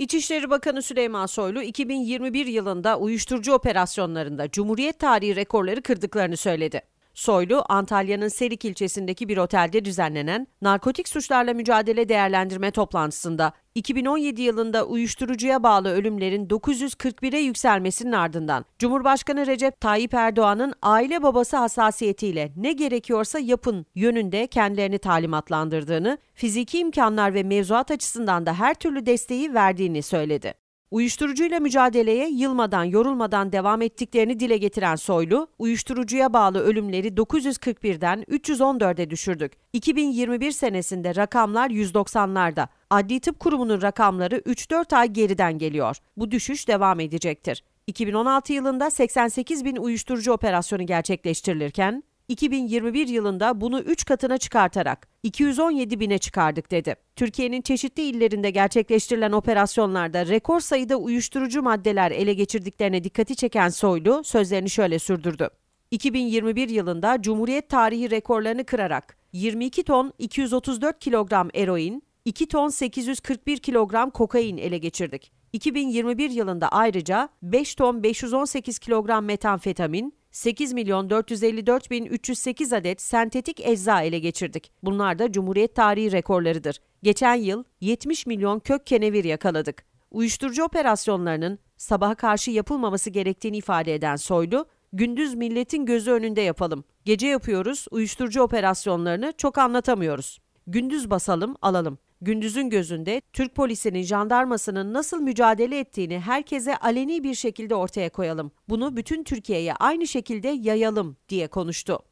İçişleri Bakanı Süleyman Soylu 2021 yılında uyuşturucu operasyonlarında Cumhuriyet tarihi rekorları kırdıklarını söyledi. Soylu, Antalya'nın Serik ilçesindeki bir otelde düzenlenen narkotik suçlarla mücadele değerlendirme toplantısında 2017 yılında uyuşturucuya bağlı ölümlerin 941'e yükselmesinin ardından Cumhurbaşkanı Recep Tayyip Erdoğan'ın aile babası hassasiyetiyle ne gerekiyorsa yapın yönünde kendilerini talimatlandırdığını, fiziki imkanlar ve mevzuat açısından da her türlü desteği verdiğini söyledi. Uyuşturucuyla mücadeleye yılmadan, yorulmadan devam ettiklerini dile getiren Soylu, uyuşturucuya bağlı ölümleri 941'den 314'e düşürdük. 2021 senesinde rakamlar 190'larda. Adli Tıp Kurumu'nun rakamları 3-4 ay geriden geliyor. Bu düşüş devam edecektir. 2016 yılında 88 bin uyuşturucu operasyonu gerçekleştirilirken 2021 yılında bunu 3 katına çıkartarak 217 bine çıkardık dedi. Türkiye'nin çeşitli illerinde gerçekleştirilen operasyonlarda rekor sayıda uyuşturucu maddeler ele geçirdiklerine dikkati çeken Soylu sözlerini şöyle sürdürdü. 2021 yılında Cumhuriyet tarihi rekorlarını kırarak 22 ton 234 kilogram eroin, 2 ton 841 kilogram kokain ele geçirdik. 2021 yılında ayrıca 5 ton 518 kilogram metamfetamin, 8 milyon 454 bin 308 adet sentetik ecza ele geçirdik. Bunlar da Cumhuriyet tarihi rekorlarıdır. Geçen yıl 70 milyon kök kenevir yakaladık. Uyuşturucu operasyonlarının sabaha karşı yapılmaması gerektiğini ifade eden Soylu, gündüz milletin gözü önünde yapalım. Gece yapıyoruz, uyuşturucu operasyonlarını çok anlatamıyoruz. Gündüz basalım, alalım. Gündüz'ün gözünde Türk polisinin jandarmasının nasıl mücadele ettiğini herkese aleni bir şekilde ortaya koyalım. Bunu bütün Türkiye'ye aynı şekilde yayalım diye konuştu.